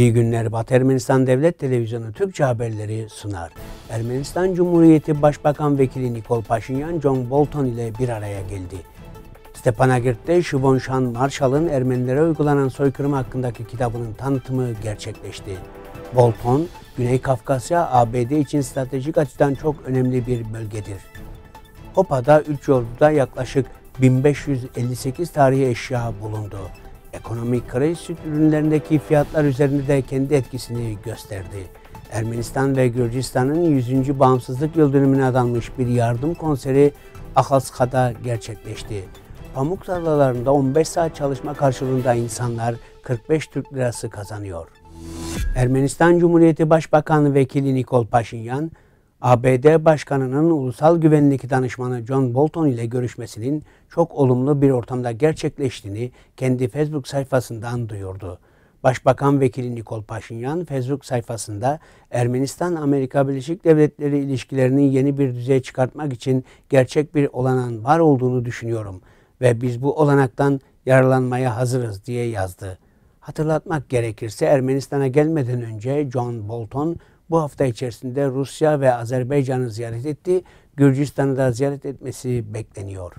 İyi günler Batı Ermenistan Devlet Televizyonu Türkçe haberleri sunar. Ermenistan Cumhuriyeti Başbakan Vekili Nikol Paşinyan, John Bolton ile bir araya geldi. Stepanakert Şibon Şan Marşal'ın Ermenilere uygulanan soykırım hakkındaki kitabının tanıtımı gerçekleşti. Bolton, Güney Kafkasya ABD için stratejik açıdan çok önemli bir bölgedir. Hopa'da 3 yolda yaklaşık 1558 tarihi eşya bulundu ekonomik kriz süt ürünlerindeki fiyatlar üzerinde de kendi etkisini gösterdi. Ermenistan ve Gürcistan'ın 100. bağımsızlık yıl dönümüne adanmış bir yardım konseri Akhalska'da gerçekleşti. Pamuk tarlalarında 15 saat çalışma karşılığında insanlar 45 Türk lirası kazanıyor. Ermenistan Cumhuriyeti Başbakanı Vekili Nikol Paşinyan, ABD Başkanı'nın Ulusal Güvenlik Danışmanı John Bolton ile görüşmesinin çok olumlu bir ortamda gerçekleştiğini kendi Facebook sayfasından duyurdu. Başbakan Vekili Nikol Paşinyan Facebook sayfasında Ermenistan-Amerika Birleşik Devletleri ilişkilerinin yeni bir düzeye çıkartmak için gerçek bir olanan var olduğunu düşünüyorum ve biz bu olanaktan yararlanmaya hazırız diye yazdı. Hatırlatmak gerekirse Ermenistan'a gelmeden önce John Bolton bu hafta içerisinde Rusya ve Azerbaycan'ı ziyaret etti. Gürcistan'ı da ziyaret etmesi bekleniyor.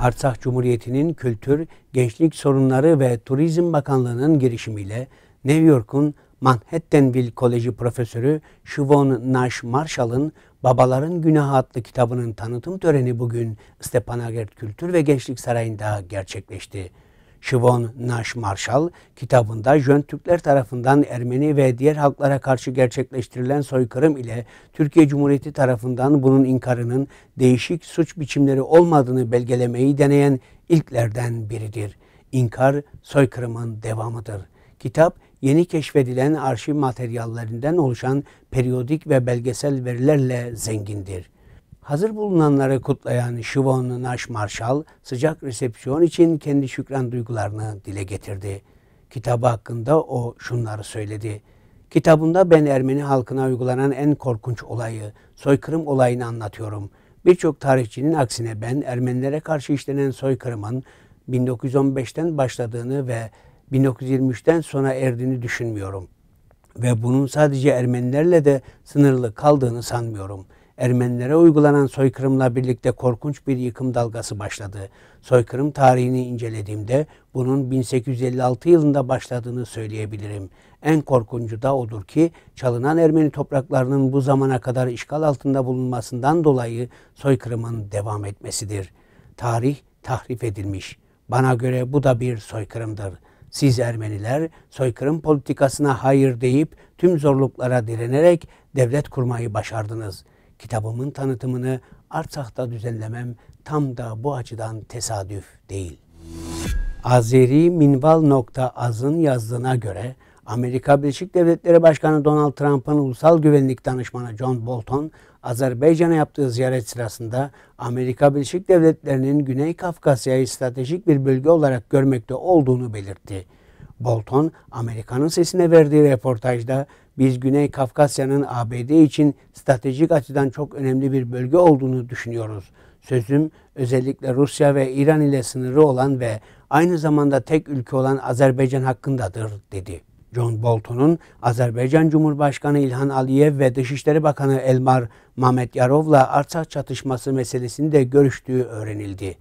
Artsakh Cumhuriyeti'nin Kültür, Gençlik Sorunları ve Turizm Bakanlığı'nın girişimiyle New York'un Manhattanville Koleji Profesörü Shivon Nash Marshall'ın Babaların Günahı adlı kitabının tanıtım töreni bugün Stepanakert Kültür ve Gençlik Sarayı'nda gerçekleşti. Şivon Naş Marshall kitabında Jön Türkler tarafından Ermeni ve diğer halklara karşı gerçekleştirilen soykırım ile Türkiye Cumhuriyeti tarafından bunun inkarının değişik suç biçimleri olmadığını belgelemeyi deneyen ilklerden biridir. İnkar soykırımın devamıdır. Kitap yeni keşfedilen arşiv materyallerinden oluşan periyodik ve belgesel verilerle zengindir. Hazır bulunanları kutlayan Şivon Naş Marshall, sıcak resepsiyon için kendi şükran duygularını dile getirdi. Kitabı hakkında o şunları söyledi. Kitabında ben Ermeni halkına uygulanan en korkunç olayı, soykırım olayını anlatıyorum. Birçok tarihçinin aksine ben Ermenilere karşı işlenen soykırımın 1915'ten başladığını ve 1923'ten sonra erdiğini düşünmüyorum. Ve bunun sadece Ermenilerle de sınırlı kaldığını sanmıyorum.'' Ermenilere uygulanan soykırımla birlikte korkunç bir yıkım dalgası başladı. Soykırım tarihini incelediğimde bunun 1856 yılında başladığını söyleyebilirim. En korkuncu da odur ki çalınan Ermeni topraklarının bu zamana kadar işgal altında bulunmasından dolayı soykırımın devam etmesidir. Tarih tahrif edilmiş. Bana göre bu da bir soykırımdır. Siz Ermeniler soykırım politikasına hayır deyip tüm zorluklara direnerek devlet kurmayı başardınız.'' kitabımın tanıtımını Artsak'ta düzenlemem tam da bu açıdan tesadüf değil. Azeri Minval.az'ın yazdığına göre Amerika Birleşik Devletleri Başkanı Donald Trump'ın Ulusal Güvenlik Danışmanı John Bolton, Azerbaycan'a yaptığı ziyaret sırasında Amerika Birleşik Devletleri'nin Güney Kafkasya'yı stratejik bir bölge olarak görmekte olduğunu belirtti. Bolton, Amerika'nın sesine verdiği reportajda biz Güney Kafkasya'nın ABD için stratejik açıdan çok önemli bir bölge olduğunu düşünüyoruz. Sözüm özellikle Rusya ve İran ile sınırı olan ve aynı zamanda tek ülke olan Azerbaycan hakkındadır dedi. John Bolton'un Azerbaycan Cumhurbaşkanı İlhan Aliyev ve Dışişleri Bakanı Elmar Mamet Yarov'la Artsakh çatışması meselesini de görüştüğü öğrenildi.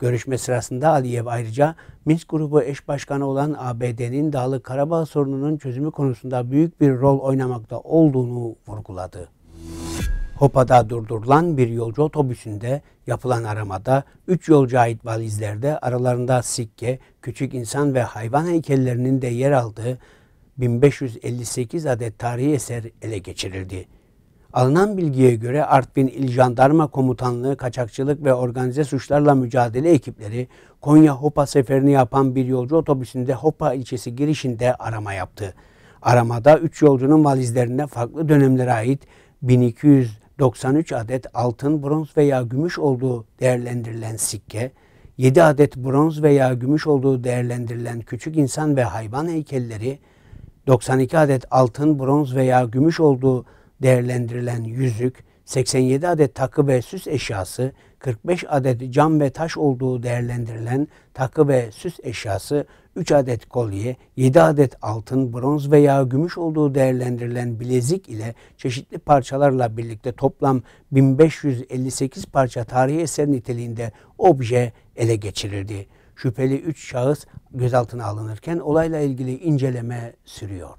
Görüşme sırasında Aliyev ayrıca Minsk grubu eş başkanı olan ABD'nin Dağlı Karabağ sorununun çözümü konusunda büyük bir rol oynamakta olduğunu vurguladı. Hopa'da durdurulan bir yolcu otobüsünde yapılan aramada 3 yolcu ait valizlerde aralarında sikke, küçük insan ve hayvan heykellerinin de yer aldığı 1558 adet tarihi eser ele geçirildi. Alınan bilgiye göre Artvin İl Jandarma Komutanlığı Kaçakçılık ve Organize Suçlarla Mücadele ekipleri Konya Hopa seferini yapan bir yolcu otobüsünde Hopa ilçesi girişinde arama yaptı. Aramada 3 yolcunun valizlerinde farklı dönemlere ait 1293 adet altın, bronz veya gümüş olduğu değerlendirilen sikke, 7 adet bronz veya gümüş olduğu değerlendirilen küçük insan ve hayvan heykelleri, 92 adet altın, bronz veya gümüş olduğu değerlendirilen yüzük, 87 adet takı ve süs eşyası, 45 adet cam ve taş olduğu değerlendirilen takı ve süs eşyası, 3 adet kolye, 7 adet altın, bronz veya gümüş olduğu değerlendirilen bilezik ile çeşitli parçalarla birlikte toplam 1558 parça tarihi eser niteliğinde obje ele geçirildi. Şüpheli 3 şahıs gözaltına alınırken olayla ilgili inceleme sürüyor.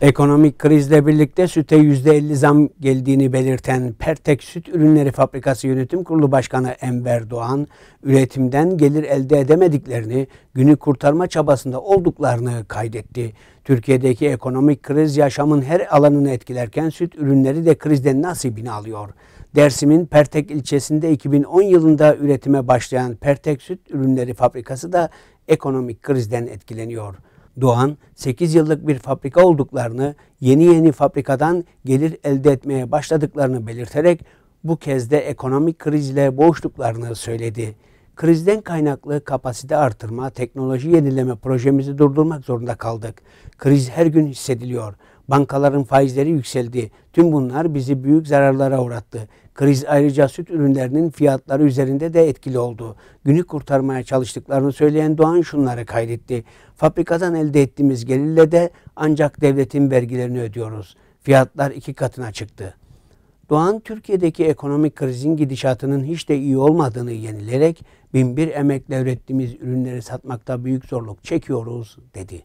Ekonomik krizle birlikte süte %50 zam geldiğini belirten Pertek Süt Ürünleri Fabrikası Yönetim Kurulu Başkanı Enver Doğan, üretimden gelir elde edemediklerini, günü kurtarma çabasında olduklarını kaydetti. Türkiye'deki ekonomik kriz yaşamın her alanını etkilerken süt ürünleri de krizden nasibini alıyor. Dersim'in Pertek ilçesinde 2010 yılında üretime başlayan Pertek Süt Ürünleri Fabrikası da ekonomik krizden etkileniyor doğan 8 yıllık bir fabrika olduklarını, yeni yeni fabrikadan gelir elde etmeye başladıklarını belirterek bu kez de ekonomik krizle boğuştuklarını söyledi. Krizden kaynaklı kapasite artırma, teknoloji yenileme projemizi durdurmak zorunda kaldık. Kriz her gün hissediliyor.'' Bankaların faizleri yükseldi. Tüm bunlar bizi büyük zararlara uğrattı. Kriz ayrıca süt ürünlerinin fiyatları üzerinde de etkili oldu. Günü kurtarmaya çalıştıklarını söyleyen Doğan şunları kaydetti. Fabrikadan elde ettiğimiz gelirle de ancak devletin vergilerini ödüyoruz. Fiyatlar iki katına çıktı. Doğan Türkiye'deki ekonomik krizin gidişatının hiç de iyi olmadığını yenilerek binbir emekle ürettiğimiz ürünleri satmakta büyük zorluk çekiyoruz dedi.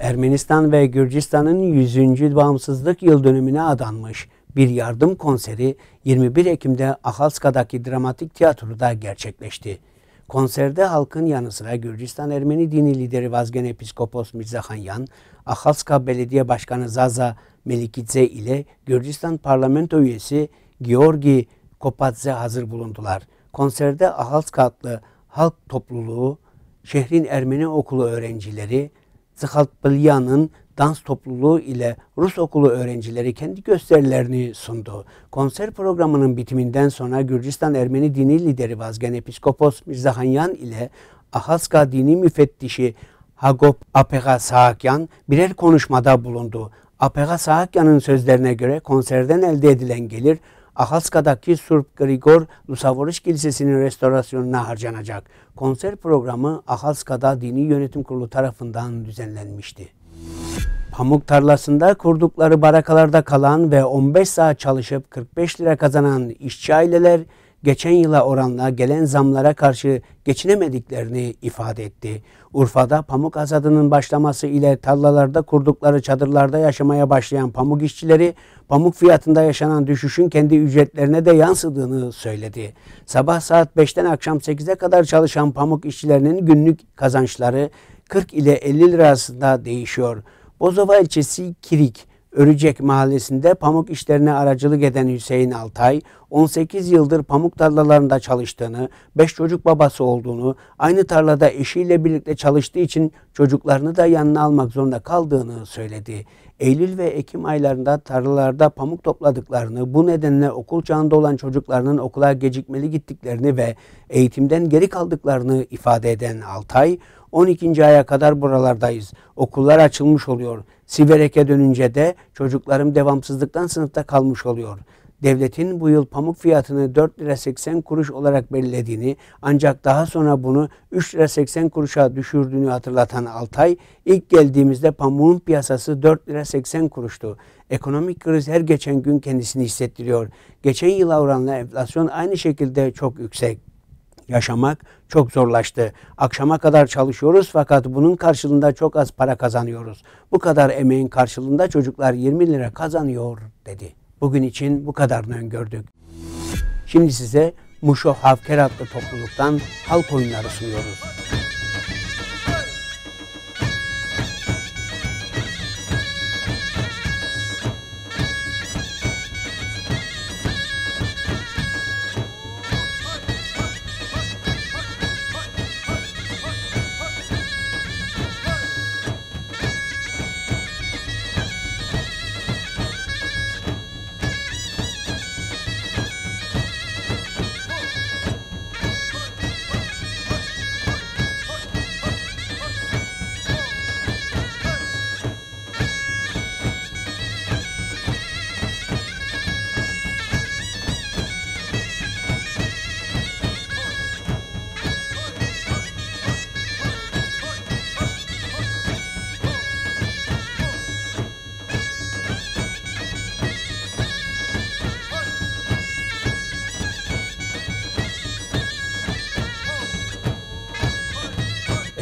Ermenistan ve Gürcistan'ın 100. bağımsızlık yıl dönümüne adanmış bir yardım konseri 21 Ekim'de Ahalska'daki Dramatik Tiyatro'da gerçekleşti. Konserde halkın yanı sıra Gürcistan Ermeni dini lideri Vazgen Episkopos Mirzahanyan, Ahalska Belediye Başkanı Zaza Melikidze ile Gürcistan Parlamento üyesi Georgi Kopadze hazır bulundular. Konserde Ahalska adlı halk topluluğu, şehrin Ermeni okulu öğrencileri, Zıkalpılyan'ın dans topluluğu ile Rus okulu öğrencileri kendi gösterilerini sundu. Konser programının bitiminden sonra Gürcistan Ermeni dini lideri Vazgen Episkopos Mirzahanyan ile Ahaska dini müfettişi Hagop Apega Saakyan birer konuşmada bulundu. Apega Saakyan'ın sözlerine göre konserden elde edilen gelir Ahaska'daki Surp Grigor Lusavorich Kilisesi'nin restorasyonuna harcanacak. Konser programı Ahaska'da Dini Yönetim Kurulu tarafından düzenlenmişti. Pamuk tarlasında kurdukları barakalarda kalan ve 15 saat çalışıp 45 lira kazanan işçi aileler geçen yıla oranla gelen zamlara karşı geçinemediklerini ifade etti. Urfa'da pamuk azadının başlaması ile tarlalarda kurdukları çadırlarda yaşamaya başlayan pamuk işçileri pamuk fiyatında yaşanan düşüşün kendi ücretlerine de yansıdığını söyledi. Sabah saat 5'ten akşam 8'e kadar çalışan pamuk işçilerinin günlük kazançları 40 ile 50 lira arasında değişiyor. Bozova ilçesi Kirik, Örücek mahallesinde pamuk işlerine aracılık eden Hüseyin Altay, 18 yıldır pamuk tarlalarında çalıştığını, 5 çocuk babası olduğunu, aynı tarlada eşiyle birlikte çalıştığı için çocuklarını da yanına almak zorunda kaldığını söyledi. Eylül ve Ekim aylarında tarlalarda pamuk topladıklarını, bu nedenle okul çağında olan çocuklarının okula gecikmeli gittiklerini ve eğitimden geri kaldıklarını ifade eden Altay, 12. aya kadar buralardayız. Okullar açılmış oluyor. Siverek'e dönünce de çocuklarım devamsızlıktan sınıfta kalmış oluyor devletin bu yıl pamuk fiyatını 4 lira 80 kuruş olarak belirlediğini ancak daha sonra bunu 3 lira 80 kuruşa düşürdüğünü hatırlatan Altay, ilk geldiğimizde pamuğun piyasası 4 lira 80 kuruştu. Ekonomik kriz her geçen gün kendisini hissettiriyor. Geçen yıla oranla enflasyon aynı şekilde çok yüksek yaşamak çok zorlaştı. Akşama kadar çalışıyoruz fakat bunun karşılığında çok az para kazanıyoruz. Bu kadar emeğin karşılığında çocuklar 20 lira kazanıyor dedi. Bugün için bu kadarını öngördük. Şimdi size Muşo Havker adlı topluluktan halk oyunları sunuyoruz.